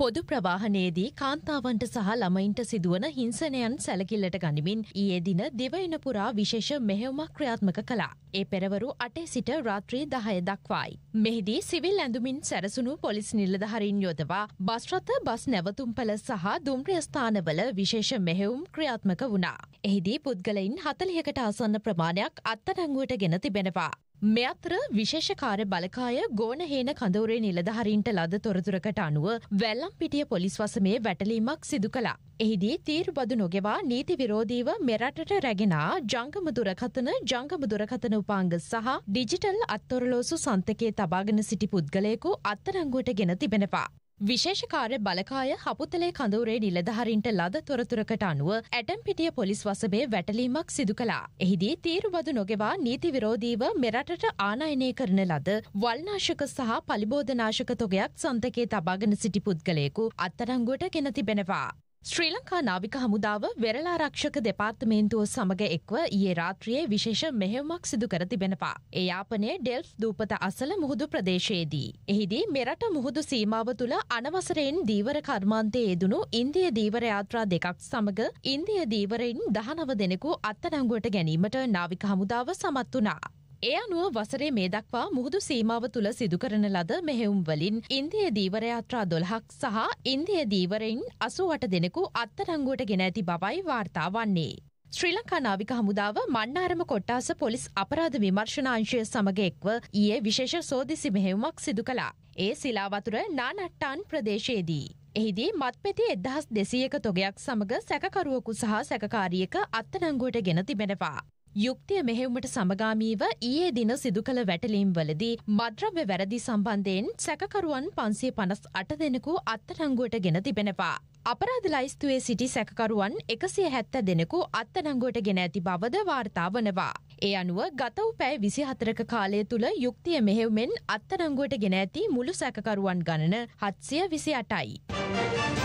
පොදු ප්‍රවාහනයේදී කාන්තාවන්ට සහ ළමයින්ට සිදුවන හිංසනයන් සැලකිල්ලට ගනිමින් ඊයේ දින දෙවයින පුරා විශේෂ මෙහෙවුමක් ක්‍රියාත්මක කළා. ඒ පෙරවරු අටේ සිට රාත්‍රී දහය දක්වායි. මෙහිදී සිවිල් ඇඳුමින් සැරසුණු පොලිස් නිලධහරින් යොදවා බස්රථ බස් නැවතුම්පල සහ දුම්ප්‍රියස්ථානවල විශේෂ මෙහෙවුම් ක්‍රියාත්මක වුණා. එහිදී පුද්ගලයින් හතලියකට ආසන්න ප්‍රමාණයක් අත්තඩංගුවට ගෙන තිබෙනවා. මෙයත්‍ර විශේෂකාර බලකාය ගෝනහේන කඳවරේ නිලධහරින්ට ලද තොරතුරකට අනුව වැල්ලම් පිටිය පොලිස් වසමේ වැටලීමක් සිදු කලා. එහිදී තීරු බදු නොගෙවා නීති විරෝධීව මෙරටට රැගෙනා ජංගම දුරකතන ජංගම දුරකතන උපාංග සහ ඩිජිටල් අත්තොරලෝසු සන්තකයේ තබාගෙන සිටි පුද්ගලයකු අත්තරංගුවට ගෙන තිබෙනවා. විශේෂකාර බලකාය හපුතලේ කඳවරේ නිලධහරින්ට ලද තොරතුරකට අනුව ඇටම්පිටිය පොලිස් වසබේ වැටලීමක් සිදු කලා. එහිදී තීරුබදු නොගෙවා නීති විරෝධීව මෙරටට ආනයනය කරන ලද වල්නාශක සහ පලිබෝධනාශක තොගයක් සන්තකේ තබාගෙන සිටි පුද්ගලයෙකු අත්තරංගුවට කෙනතිබෙනවා. ශ්‍රී ලංකා නාවික හමුදාව වෙරලාරක්ෂක දෙපාර්තමේන්තුව සමඟ එක්ව ඒ රාත්‍රියයේ විශේෂ මෙහෙවමක් සිදු කර තිබෙනවා. ඒ යාපනය ඩෙල්ෆ් දූපත අසල මුහුදු ප්‍රදේශයේදී. එහිදී මෙරට මුහුදු සීමාව තුළ අනවසරයෙන් දීවර කර්මාන්තය යෙදුණු ඉන්දිය දීවර යාත්‍රා දෙකක් සමඟ ඉන්දිය දීවරයින් දහනව දෙනෙකු අත්තඩංගුවට ගැනීමට නාවික හමුදාව සමත් වනා. ඒ අනුව වසරේ මේ දක්වා මුහුදු සීමාව තුළ සිදුකරන ලද මෙහෙුම්වලින් ඉන්දිය දීවරයාත්‍රා දොළහක් සහ ඉන්දිය දීවරයින් අසුවට දෙනෙකු අත්තරංගුවට ගෙන ඇති බවයි වාර්තා වන්නේ. ශ්‍රී ලංකා නාවික හමුදාව මන්නාරම කොට්ටාස පොලිස් අපරාධ විමර්ශනාංශය සමඟ එක්ව ඊයේ විශේෂ සෝදිසි මෙහෙුමක් සිදු කළා. ඒ සිලාවතුර නානට්ටාන් ප්‍රදේශයේදී. එහිදී මත්පෙති එදහස් දෙසියක තොගයක් සමඟ සැකකරුවකු සහ සැකකාරියක අත්තනංගුවට ගෙන තිබෙනවා. යුක්තිය මෙහෙවුමට සමගාමීව ඊයේ දින සිදු කළ වැටලීම්වලදී මද්‍රව්‍ය වැරදි සම්බන්ධයෙන් සැකකරුවන් පන්සේ පනස් අට දෙනෙකු අත්තටංගුවට ගෙන තිබෙනවා. අපරාධ ලයිස්තුවේ සිටි සැකකරුවන් එකසිය හැත්ත දෙනෙකු අත්තනංගුවට ගෙන ඇති බවද වාර්තා වනවා. ඒ අනුව ගතව් පැෑ විසි හතරක කාලය තුළ යුක්තිය මෙහෙවමෙන් අත්තරංගුවට ගෙන ඇති මුළු සැකකරුවන් ගණන හත්සිය විසි අටයි.